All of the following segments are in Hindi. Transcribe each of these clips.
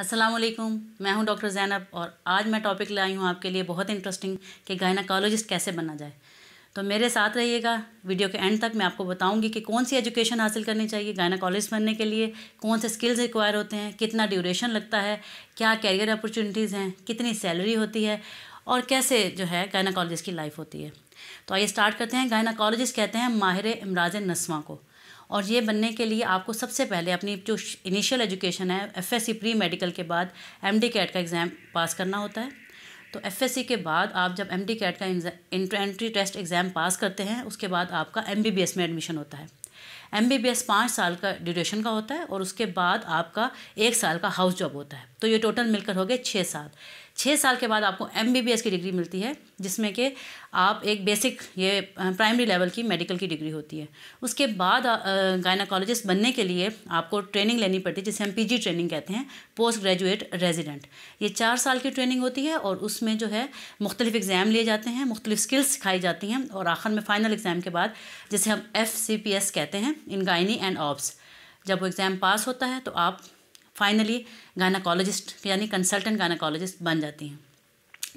अस्सलाम वालेकुम मैं हूं डॉक्टर जैनब और आज मैं टॉपिक लाई हूं आपके लिए बहुत इंटरेस्टिंग कि गायनाकोलॉजिस्ट कैसे बना जाए तो मेरे साथ रहिएगा वीडियो के एंड तक मैं आपको बताऊंगी कि कौन सी एजुकेशन हासिल करनी चाहिए गायनाकोलॉजिस्ट बनने के लिए कौन से स्किल्स रिक्वायर होते हैं कितना ड्यूरेशन लगता है क्या कैरियर अपॉर्चुनिटीज़ हैं कितनी सैलरी होती है और कैसे जो है गायनाकोलॉजिस्ट की लाइफ होती है तो आइए स्टार्ट करते हैं गायनाकोलॉजिस्ट कहते हैं माहिर इमराज नस्वा को और ये बनने के लिए आपको सबसे पहले अपनी जो इनिशियल एजुकेशन है एफएससी प्री मेडिकल के बाद एमडी कैट का एग्ज़ाम पास करना होता है तो एफएससी के बाद आप जब एमडी कैट का एंट्री टेस्ट एग्ज़ाम पास करते हैं उसके बाद आपका एमबीबीएस में एडमिशन होता है एम बी बी एस पाँच साल का ड्यूरेशन का होता है और उसके बाद आपका एक साल का हाउस जॉब होता है तो ये टोटल मिलकर हो गए छः साल छः साल के बाद आपको एम बी बी एस की डिग्री मिलती है जिसमें कि आप एक बेसिक ये प्राइमरी लेवल की मेडिकल की डिग्री होती है उसके बाद गायनाकोलॉजिस्ट बनने के लिए आपको ट्रेनिंग लेनी पड़ती है जिसे हम पी जी ट्रेनिंग कहते हैं पोस्ट ग्रेजुएट रेजिडेंट ये चार साल की ट्रेनिंग होती है और उसमें जो है मुख्तलिफ एग्ज़ाम लिए जाते हैं मुख्तलिफ स्किल्स सिखाई जाती हैं और आखिर में फ़ाइनल एग्ज़ाम के बाद जिसे हम एफ सी पी एस कहते हैं इन गायनी एंड ऑप्स जब वो एग्ज़ाम पास होता है तो आप फाइनली गायनाकोलॉजिस्ट यानी कंसल्टेंट गायनाकोलॉजिस्ट बन जाती हैं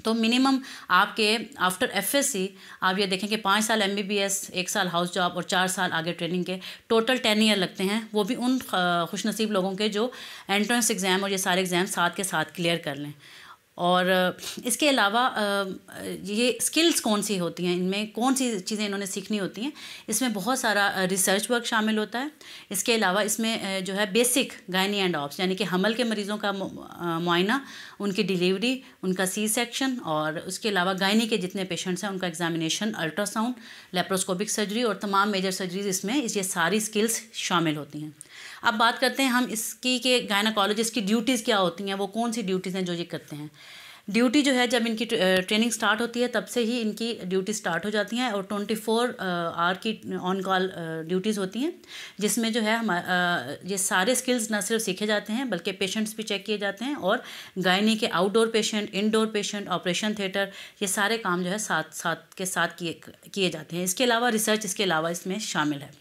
तो मिनिमम आपके आफ्टर एफएससी आप ये देखें कि पाँच साल एमबीबीएस एक साल हाउस जॉब और चार साल आगे ट्रेनिंग के टोटल टेन ईयर लगते हैं वो भी उन खुशनसीब लोगों के जो एंट्रेंस एग्ज़ाम और ये सारे एग्ज़ाम साथ के साथ क्लियर कर लें और इसके अलावा ये स्किल्स कौन सी होती हैं इनमें कौन सी चीज़ें इन्होंने सीखनी होती हैं इसमें बहुत सारा रिसर्च वर्क शामिल होता है इसके अलावा इसमें जो है बेसिक गायनी एंड ऑप्स यानी कि हमल के मरीज़ों का मुआयना उनकी डिलीवरी उनका सी सेक्शन और उसके अलावा गायनी के जितने पेशेंट्स हैं उनका एग्जामिनेशन अल्ट्रासाउंड लेप्रोस्कोपिक सर्जरी और तमाम मेजर सर्जरीज इसमें ये सारी स्किल्स शामिल होती हैं अब बात करते हैं हम इसकी के गायनाकोलॉजिस्ट की ड्यूटीज़ क्या होती हैं वो कौन सी ड्यूटीज़ हैं जो ये करते हैं ड्यूटी जो है जब इनकी ट्रेनिंग स्टार्ट होती है तब से ही इनकी ड्यूटी स्टार्ट हो जाती हैं और ट्वेंटी फोर आर की ऑन कॉल ड्यूटीज़ होती हैं जिसमें जो है हम ये सारे स्किल्स ना सिर्फ सीखे जाते हैं बल्कि पेशेंट्स भी चेक किए जाते हैं और गायनी के outdoor patient indoor patient operation theatre ये सारे काम जो है साथ साथ के साथ किए किए जाते हैं इसके अलावा रिसर्च इसके अलावा इसमें शामिल है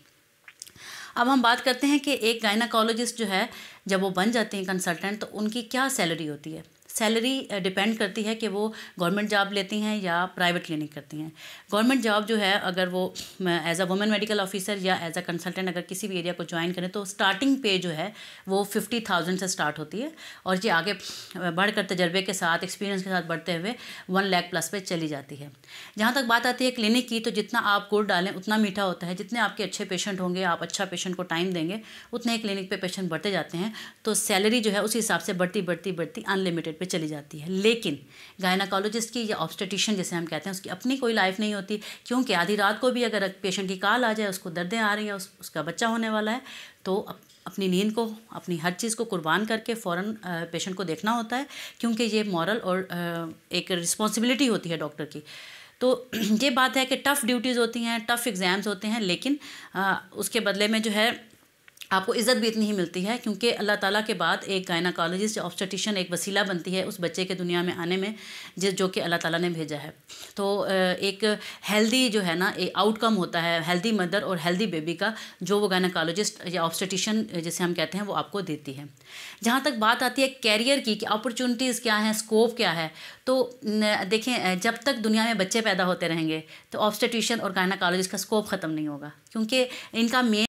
अब हम बात करते हैं कि एक गायनाकोलॉजिस्ट जो है जब वो बन जाते हैं कंसल्टेंट तो उनकी क्या सैलरी होती है सैलरी डिपेंड करती है कि वो गवर्नमेंट जॉब लेती हैं या प्राइवेट क्लिनिक करती हैं गवर्नमेंट जॉब जो है अगर वो as a women medical officer या एज अ कंसल्टेंट अगर किसी भी एरिया को ज्वाइन करें तो स्टार्टिंग पे जो है वो फिफ्टी थाउजेंड से स्टार्ट होती है और ये आगे बढ़कर तजर्बे के साथ एक्सपीरियंस के साथ बढ़ते हुए वन लैख प्लस पे चली जाती है जहाँ तक बात आती है क्लिनिक की तो जितना आप गुड़ डालें उतना मीठा होता है जितने आपके अच्छे पेशेंट होंगे आप अच्छा पेशेंट को टाइम देंगे उतने ही क्लिनिक पर पेशेंट बढ़ते जाते हैं तो सैलरी जो है उस हिसाब से बढ़ती बढ़ती बढ़ती अनलिमिटेड पे चली जाती है लेकिन गायनाकोलॉजिस्ट की या ऑब्स्टेटिशन जैसे हम कहते हैं उसकी अपनी कोई लाइफ नहीं होती क्योंकि आधी रात को भी अगर पेशेंट की कॉल आ जाए उसको दर्दें आ रही हैं उस, उसका बच्चा होने वाला है तो अपनी नींद को अपनी हर चीज़ को कुर्बान करके फ़ौर पेशेंट को देखना होता है क्योंकि ये मॉरल और एक रिस्पॉन्सिबिलिटी होती है डॉक्टर की तो ये बात है कि टफ़ ड्यूटीज़ होती हैं टफ़ एग्ज़ाम्स होते हैं लेकिन आ, उसके बदले में जो है आपको इज़्ज़त भी इतनी ही मिलती है क्योंकि अल्लाह ताला के बाद एक गायनाकोलॉजिस्ट ऑब्स्टेटिशन एक वसीला बनती है उस बच्चे के दुनिया में आने में जिस जो कि अल्लाह ताला ने भेजा है तो एक हेल्दी जो है ना एक आउटकम होता है हेल्दी मदर और हेल्दी बेबी का जो वो गायनाकोलॉजिस्ट या ऑब्स्टेटिशन जिसे हम कहते हैं वो आपको देती है जहाँ तक बात आती है कैरियर की कि अपॉर्चुनिटीज़ क्या हैं स्कोप क्या है तो देखें जब तक दुनिया में बच्चे पैदा होते रहेंगे तो ऑब्स्टेटिशन और गायनाकोलॉजिस्ट का स्कोप ख़त्म नहीं होगा क्योंकि इनका मेन